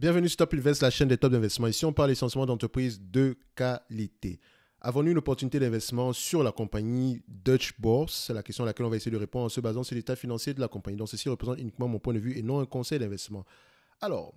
Bienvenue sur Top Invest, la chaîne des top d'investissement. Ici, on parle essentiellement d'entreprises de qualité. Avons-nous une opportunité d'investissement sur la compagnie Dutch Bourse C'est la question à laquelle on va essayer de répondre en se basant sur l'état financier de la compagnie. Donc, ceci représente uniquement mon point de vue et non un conseil d'investissement. Alors,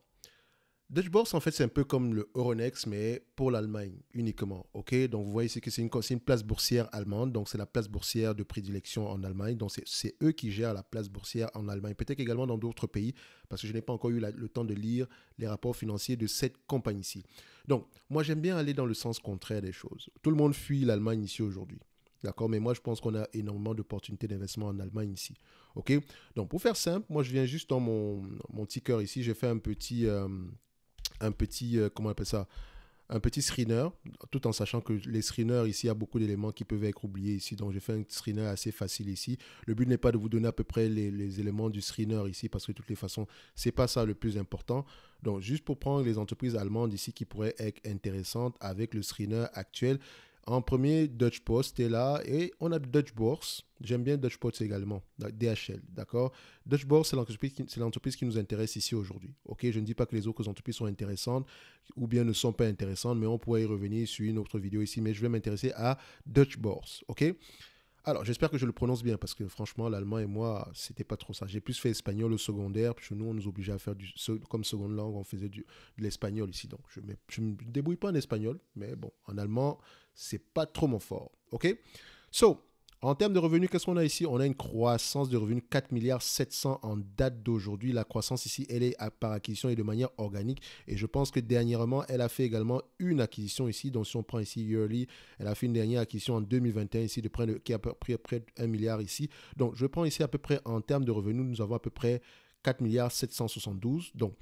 Deutsche Börse, en fait, c'est un peu comme le Euronext, mais pour l'Allemagne uniquement. donc vous voyez ici que c'est une, place boursière allemande, donc c'est la place boursière de prédilection en Allemagne. Donc c'est eux qui gèrent la place boursière en Allemagne, peut-être également dans d'autres pays, parce que je n'ai pas encore eu le temps de lire les rapports financiers de cette compagnie-ci. Donc moi, j'aime bien aller dans le sens contraire des choses. Tout le monde fuit l'Allemagne ici aujourd'hui. D'accord Mais moi, je pense qu'on a énormément d'opportunités d'investissement en Allemagne ici. OK Donc, pour faire simple, moi, je viens juste dans mon, mon ticker ici. J'ai fait un petit, euh, un petit, euh, comment on appelle ça un petit screener, tout en sachant que les screeners, ici, il a beaucoup d'éléments qui peuvent être oubliés ici. Donc, j'ai fait un screener assez facile ici. Le but n'est pas de vous donner à peu près les, éléments du screener ici, parce que de toutes les façons, c'est pas ça le plus important. Donc, juste pour prendre les entreprises allemandes ici qui pourraient être intéressantes avec le screener actuel, en premier, Dutch Post est là et on a Dutch Bourse. J'aime bien Dutch Post également, DHL, d'accord Dutch Bourse, c'est l'entreprise, qui, c'est l'entreprise qui nous intéresse ici aujourd'hui, ok Je ne dis pas que les autres entreprises sont intéressantes ou bien ne sont pas intéressantes, mais on pourrait y revenir sur une autre vidéo ici, mais je vais m'intéresser à Dutch Bourse, ok alors, j'espère que je le prononce bien parce que franchement, l'allemand et moi, c'était pas trop ça. J'ai plus fait espagnol au secondaire. puisque nous, on nous obligeait à faire du, comme seconde langue, on faisait du, de l'espagnol ici. Donc, je ne me, me débrouille pas en espagnol, mais bon, en allemand, c'est pas trop mon fort. OK? So, en termes de revenus, qu'est-ce qu'on a ici On a une croissance de revenus 4 milliards 700 en date d'aujourd'hui. La croissance ici, elle est par acquisition et de manière organique. Et je pense que dernièrement, elle a fait également une acquisition ici. Donc si on prend ici Yearly, elle a fait une dernière acquisition en 2021 ici de près de, qui a pris près 1 milliard ici. Donc je prends ici à peu près en termes de revenus, nous avons à peu près 4 milliards 772. Donc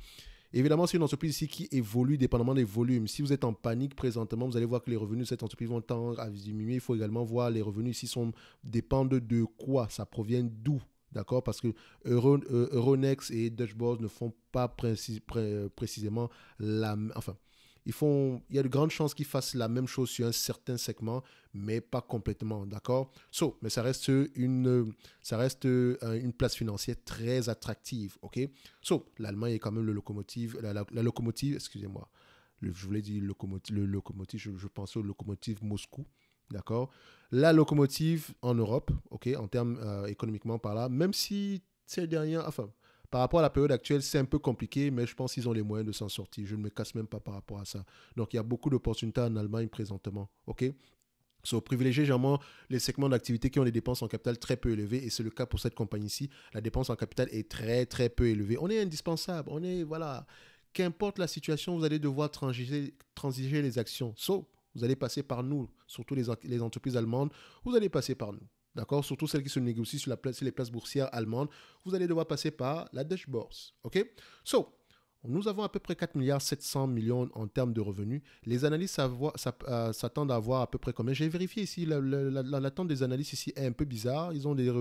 Évidemment, c'est une entreprise ici qui évolue dépendamment des volumes. Si vous êtes en panique présentement, vous allez voir que les revenus de cette entreprise vont tendre à diminuer. Il faut également voir les revenus ici sont, dépendent de quoi, ça provient d'où. D'accord Parce que euh, Euronext et Dutch Boss ne font pas précisément la... Enfin, il y a de grandes chances qu'ils fassent la même chose sur un certain segment, mais pas complètement, d'accord so, Mais ça reste, une, ça reste euh, une place financière très attractive, ok So, l'Allemagne est quand même le locomotive, la, locomotive, excusez-moi, je voulais dire locomotive, le locomotive, je, pense pensais au locomotive Moscou, d'accord La locomotive en Europe, ok, en termes euh, économiquement par là, même si ces dernières, enfin, par rapport à la période actuelle, c'est un peu compliqué, mais je pense qu'ils ont les moyens de s'en sortir. Je ne me casse même pas par rapport à ça. Donc il y a beaucoup d'opportunités en Allemagne présentement. OK So, privilégier généralement les segments d'activité qui ont des dépenses en capital très peu élevées, et c'est le cas pour cette compagnie-ci. La dépense en capital est très, très peu élevée. On est indispensable. On est, voilà. Qu'importe la situation, vous allez devoir transiger, les actions. So, vous allez passer par nous, surtout les entreprises allemandes, vous allez passer par nous d'accord Surtout celles qui se négocient sur, les places boursières allemandes, vous allez devoir passer par la Deutsche Bourse. ok So, nous avons à peu près 4 milliards 700 millions en termes de revenus. Les analystes euh, s'attendent à voir à peu près combien. J'ai vérifié ici, l'attente des analystes ici est un peu bizarre. Ils ont des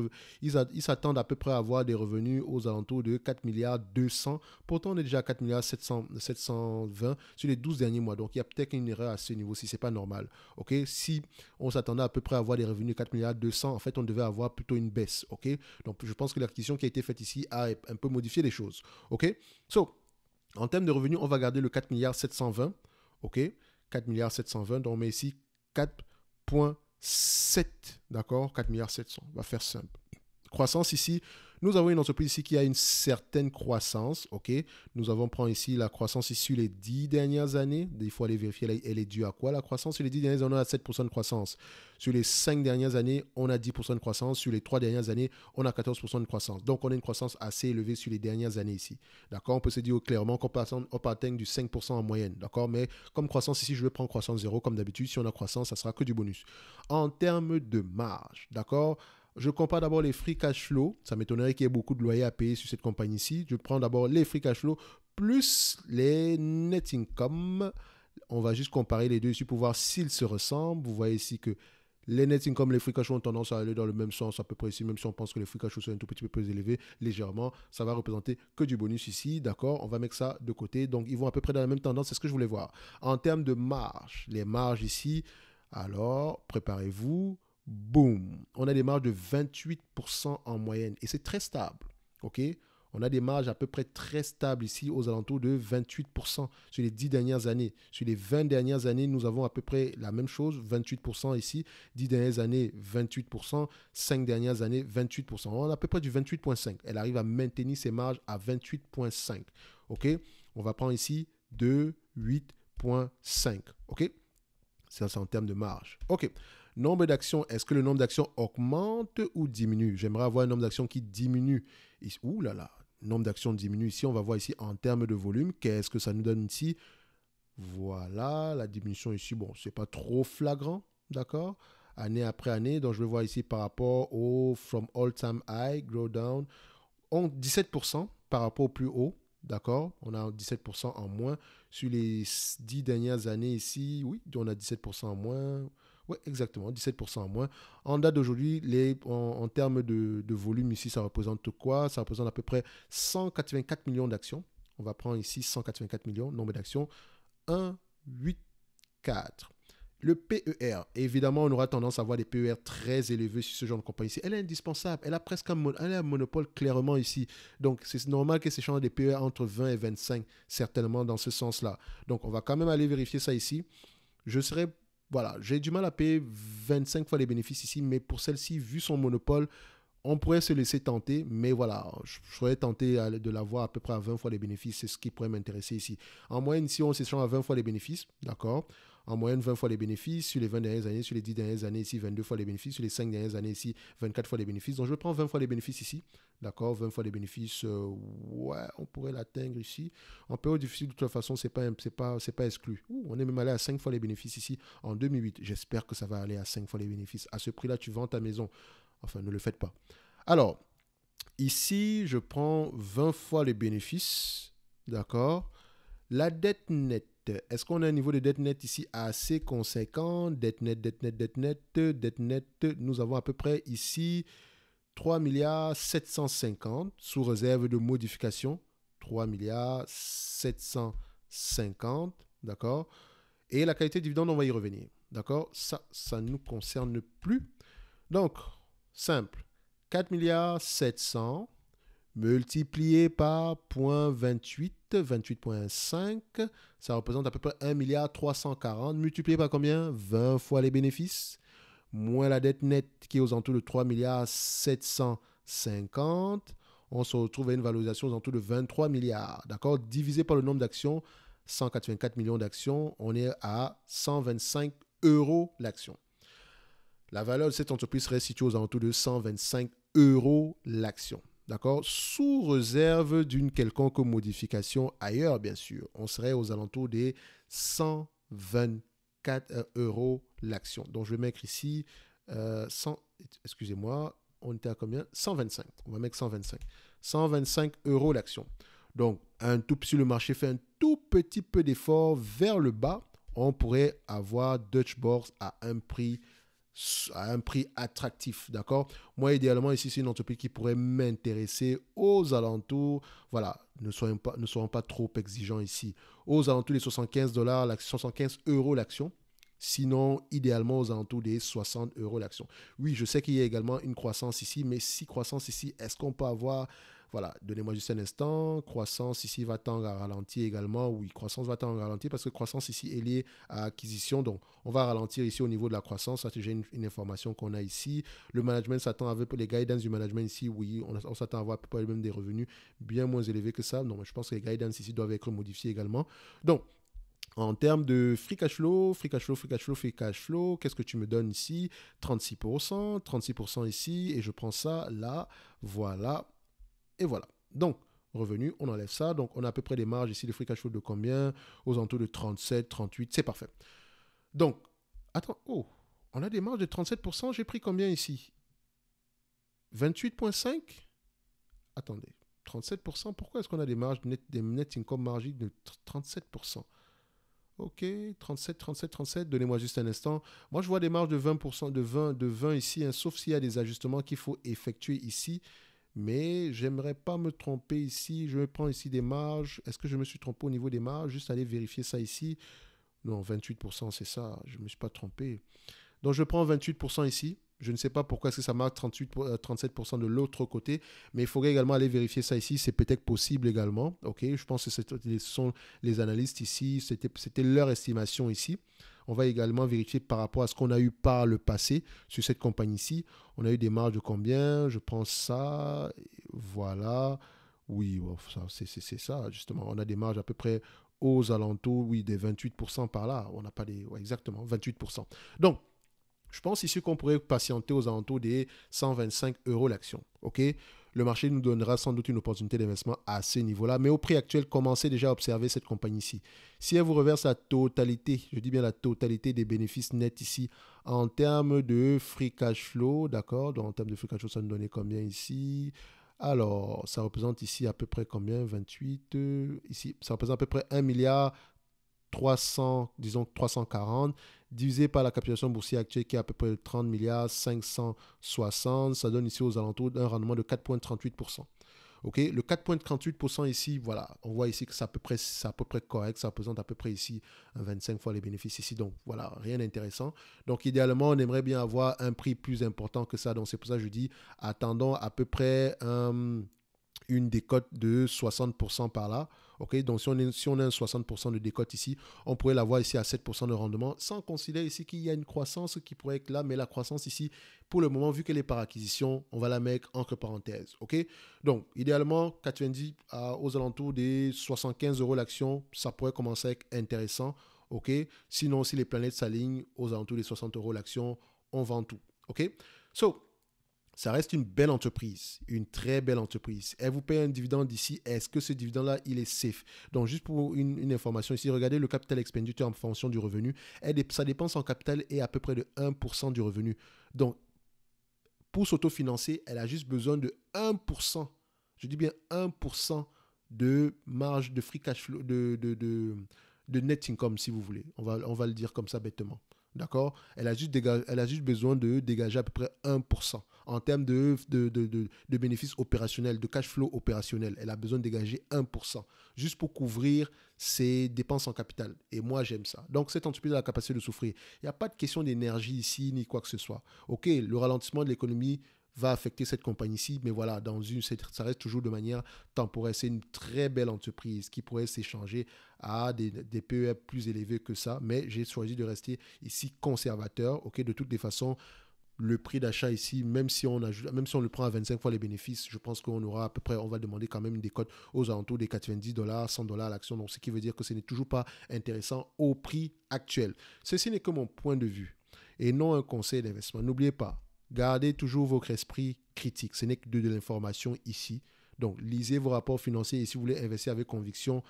ils s'attendent à peu près à avoir des revenus aux alentours de 4 milliards 200. Pourtant, on est déjà à 4 milliards 720 sur les 12 derniers mois. Donc, il y a peut-être une erreur à ce niveau si c'est pas normal. Ok, si on s'attendait à peu près à avoir des revenus 4 milliards 200, en fait, on devait avoir plutôt une baisse. Ok, donc je pense que l'acquisition qui a été faite ici a un peu modifié les choses. Ok, so en termes de revenus, on va garder le 4 milliards 720. OK 4 milliards Donc, on met ici 4,7. D'accord 4 milliards On va faire simple. Croissance ici, nous avons une entreprise ici qui a une certaine croissance, ok Nous avons, prend ici la croissance sur les dix dernières années. Il faut aller vérifier, elle, est due à quoi la croissance Sur les 10 dernières années, on a 7% de croissance. Sur les 5 dernières années, on a 10% de croissance. Sur les 3 dernières années, on a 14% de croissance. Donc, on a une croissance assez élevée sur les dernières années ici. D'accord On peut se dire oh, clairement qu'on peut, au atteindre du 5% en moyenne, d'accord Mais comme croissance ici, je vais prendre croissance zéro comme d'habitude. Si on a croissance, ça sera que du bonus. En termes de marge, d'accord je compare d'abord les free cash flow. Ça m'étonnerait qu'il y ait beaucoup de loyers à payer sur cette compagnie ici. Je prends d'abord les free cash flow plus les net income. On va juste comparer les deux ici pour voir s'ils se ressemblent. Vous voyez ici que les net income, les free cash flow ont tendance à aller dans le même sens à peu près ici, même si on pense que les free cash flow sont un tout petit peu plus élevés légèrement. Ça va représenter que du bonus ici, d'accord On va mettre ça de côté. Donc, ils vont à peu près dans la même tendance, c'est ce que je voulais voir. En termes de marge, les marges ici, alors préparez-vous. Boom on a des marges de 28% en moyenne. Et c'est très stable. OK on a des marges à peu près très stables ici aux alentours de 28% sur les 10 dernières années. Sur les 20 dernières années, nous avons à peu près la même chose, 28% ici, 10 dernières années, 28%, 5 dernières années, 28%. On a à peu près du 28.5. Elle arrive à maintenir ses marges à 28.5. OK On va prendre ici 2, 8.5. OK Ça, c'est en termes de marge. OK. Nombre d'actions, est-ce que le nombre d'actions augmente ou diminue J'aimerais avoir un nombre d'actions qui diminue. Ouh là là, nombre d'actions diminue ici. On va voir ici en termes de volume, qu'est-ce que ça nous donne ici Voilà, la diminution ici, bon, ce n'est pas trop flagrant, d'accord Année après année, donc je vais voir ici par rapport au from all-time high, grow down, on 17% par rapport au plus haut, D'accord On a 17% en moins. Sur les 10 dernières années ici, oui, on a 17% en moins. Oui, exactement, 17% en moins. En date d'aujourd'hui, en, en, termes de, volume, ici, ça représente quoi Ça représente à peu près 184 millions d'actions. On va prendre ici 184 millions, nombre d'actions, 1, 8, 4. Le PER, évidemment, on aura tendance à avoir des PER très élevés sur ce genre de compagnie. Ici. Elle est indispensable, elle a presque un, monopole clairement ici. Donc, c'est normal que qu'elle s'échange des PER entre 20 et 25, certainement dans ce sens-là. Donc, on va quand même aller vérifier ça ici. Je serais voilà, j'ai du mal à payer 25 fois les bénéfices ici, mais pour celle-ci, vu son monopole, on pourrait se laisser tenter, mais voilà, je, serais tenté de l'avoir à peu près à 20 fois les bénéfices, c'est ce qui pourrait m'intéresser ici. En moyenne, si on s'échange à 20 fois les bénéfices, d'accord en moyenne 20 fois les bénéfices, sur les 20 dernières années, sur les 10 dernières années ici, 22 fois les bénéfices, sur les 5 dernières années ici, 24 fois les bénéfices. Donc je prends 20 fois les bénéfices ici, d'accord 20 fois les bénéfices, euh, ouais, on pourrait l'atteindre ici. En période difficile, de toute façon, ce n'est pas, pas exclu. on est même allé à 5 fois les bénéfices ici en 2008. J'espère que ça va aller à 5 fois les bénéfices. À ce prix-là, tu vends ta maison. Enfin, ne le faites pas. Alors, ici, je prends 20 fois les bénéfices, d'accord La dette nette est-ce qu'on a un niveau de dette nette ici assez conséquent Dette nette, dette nette, dette nette, dette nette. Nous avons à peu près ici 3 milliards 750 sous réserve de modification. 3 milliards 750, d'accord Et la qualité de dividende, on va y revenir, d'accord Ça, ça ne nous concerne plus. Donc, simple, 4 milliards 700 multiplié par 0.28 28,5, ça représente à peu près 1 milliard 340 multiplié par combien 20 fois les bénéfices, moins la dette nette qui est aux alentours de 3 milliards 750, on se retrouve à une valorisation aux alentours de 23 milliards, d'accord Divisé par le nombre d'actions, 184 millions d'actions, on est à 125 euros l'action. La valeur de cette entreprise serait située aux alentours de 125 euros l'action d'accord Sous réserve d'une quelconque modification ailleurs, bien sûr. On serait aux alentours des 124 euh, euros l'action. Donc, je vais mettre ici 100, euh, excusez-moi, on était à combien 125. On va mettre 125. 125 euros l'action. Donc, un tout, si le marché fait un tout petit peu d'effort vers le bas, on pourrait avoir Dutch Bourse à un prix à un prix attractif, d'accord Moi, idéalement, ici, c'est une entreprise qui pourrait m'intéresser aux alentours, voilà, ne soyons pas, ne pas trop exigeants ici, aux alentours des 75 dollars, 75 euros l'action, sinon, idéalement, aux alentours des 60 euros l'action. Oui, je sais qu'il y a également une croissance ici, mais si croissance ici, est-ce qu'on peut avoir voilà, donnez-moi juste un instant. Croissance ici va tendre à ralentir également. Oui, croissance va tendre à ralentir parce que croissance ici est liée à acquisition. Donc, on va ralentir ici au niveau de la croissance. Ça, c'est une, information qu'on a ici. Le management s'attend à les guidance du management ici. Oui, on, s'attend à avoir même des revenus bien moins élevés que ça. Non, mais je pense que les guidance ici doivent être modifiés également. Donc, en termes de free cash flow, free cash flow, free cash flow, free cash flow, qu'est-ce que tu me donnes ici 36%, 36% ici, et je prends ça là, voilà, et voilà. Donc, revenu, on enlève ça. Donc, on a à peu près des marges ici de free cash flow de combien Aux entours de 37, 38, c'est parfait. Donc, attends, oh, on a des marges de 37%, j'ai pris combien ici 28,5 Attendez, 37%, pourquoi est-ce qu'on a des marges, net, des net income margin de 37% Ok, 37, 37, 37, donnez-moi juste un instant. Moi, je vois des marges de 20%, de 20, de 20 ici, hein, sauf s'il y a des ajustements qu'il faut effectuer ici. Mais j'aimerais pas me tromper ici. Je prends ici des marges. Est-ce que je me suis trompé au niveau des marges Juste aller vérifier ça ici. Non, 28%, c'est ça. Je ne me suis pas trompé. Donc je prends 28% ici. Je ne sais pas pourquoi est-ce que ça marque 38, 37% euh, de l'autre côté, mais il faudrait également aller vérifier ça ici. C'est peut-être possible également. Ok, je pense que ce sont les analystes ici. C'était leur estimation ici. On va également vérifier par rapport à ce qu'on a eu par le passé sur cette compagnie-ci. On a eu des marges de combien Je prends ça. Voilà. Oui, c'est ça, justement. On a des marges à peu près aux alentours, oui, des 28% par là. On n'a pas des... exactement, 28%. Donc, je pense ici qu'on pourrait patienter aux alentours des 125 euros l'action. OK le marché nous donnera sans doute une opportunité d'investissement à ce niveau là Mais au prix actuel, commencez déjà à observer cette compagnie ici. Si elle vous reverse la totalité, je dis bien la totalité des bénéfices nets ici, en termes de free cash flow, d'accord Donc en termes de free cash flow, ça nous donnait combien ici alors, ça représente ici à peu près combien 28 euh, Ici, ça représente à peu près 1 milliard 300, disons 340, divisé par la capitalisation boursière actuelle qui est à peu près 30 milliards 560, ça donne ici aux alentours d'un rendement de 4,38%. ok le 4,38% ici, voilà, on voit ici que c'est à, peu près, à peu près correct, ça représente à peu près ici 25 fois les bénéfices ici, donc voilà, rien d'intéressant. Donc idéalement, on aimerait bien avoir un prix plus important que ça, donc c'est pour ça que je dis, attendons à peu près euh, une décote de 60% par là donc si on, a un 60% de décote ici, on pourrait l'avoir ici à 7% de rendement, sans considérer ici qu'il y a une croissance qui pourrait être là, mais la croissance ici, pour le moment, vu qu'elle est par acquisition, on va la mettre entre parenthèses. ok donc, idéalement, 90 à, aux alentours des 75 euros l'action, ça pourrait commencer à être intéressant. ok Sinon, si les planètes s'alignent aux alentours des 60 euros l'action, on vend tout. ok So, ça reste une belle entreprise, une très belle entreprise. Elle vous paye un dividende ici. Est-ce que ce dividende-là, il est safe Donc, juste pour une, information ici, regardez le capital expenditure en fonction du revenu. Elle, sa dépense en capital est à peu près de 1% du revenu. Donc, pour s'autofinancer, elle a juste besoin de 1%, je dis bien 1% de marge de free cash flow, de, de, de, de net income, si vous voulez. On va, on va le dire comme ça bêtement. D'accord elle, a juste elle a juste besoin de dégager à peu près 1% en termes de, de, de, de, de bénéfices opérationnels, de cash flow opérationnel. Elle a besoin de dégager 1% juste pour couvrir ses dépenses en capital. Et moi, j'aime ça. Donc, cette entreprise a la capacité de souffrir. Il n'y a pas de question d'énergie ici ni quoi que ce soit. OK, le ralentissement de l'économie va affecter cette compagnie-ci, mais voilà, dans une, ça reste toujours de manière temporaire. C'est une très belle entreprise qui pourrait s'échanger à des, PE plus élevés que ça, mais j'ai choisi de rester ici conservateur. Ok, de toutes les façons, le prix d'achat ici, même si on ajoute, même si on le prend à 25 fois les bénéfices, je pense qu'on aura à peu près, on va demander quand même des cotes aux alentours des 90 dollars, 100 dollars à l'action. Donc, ce qui veut dire que ce n'est toujours pas intéressant au prix actuel. Ceci n'est que mon point de vue et non un conseil d'investissement. N'oubliez pas, Gardez toujours votre esprit critique. Ce n'est que de, l'information ici. Donc, lisez vos rapports financiers et si vous voulez investir avec conviction,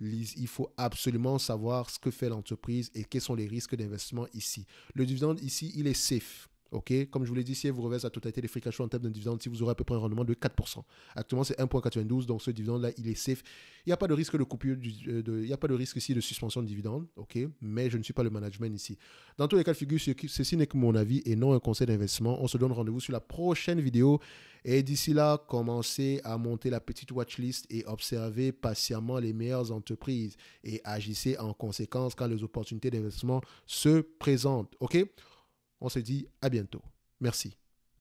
il faut absolument savoir ce que fait l'entreprise et quels sont les risques d'investissement ici. Le dividende ici, il est safe. OK Comme je vous l'ai dit, si vous reversez la totalité des free en termes de dividende, si vous aurez à peu près un rendement de 4%. Actuellement, c'est 1,92, donc ce dividende-là, il est safe. Il n'y a pas de risque de coupure, euh, il n'y a pas de risque ici de suspension de dividende, OK Mais je ne suis pas le management ici. Dans tous les cas de figure, ceci n'est que mon avis et non un conseil d'investissement. On se donne rendez-vous sur la prochaine vidéo. Et d'ici là, commencez à monter la petite watchlist et observez patiemment les meilleures entreprises et agissez en conséquence quand les opportunités d'investissement se présentent, OK on se dit à bientôt. Merci.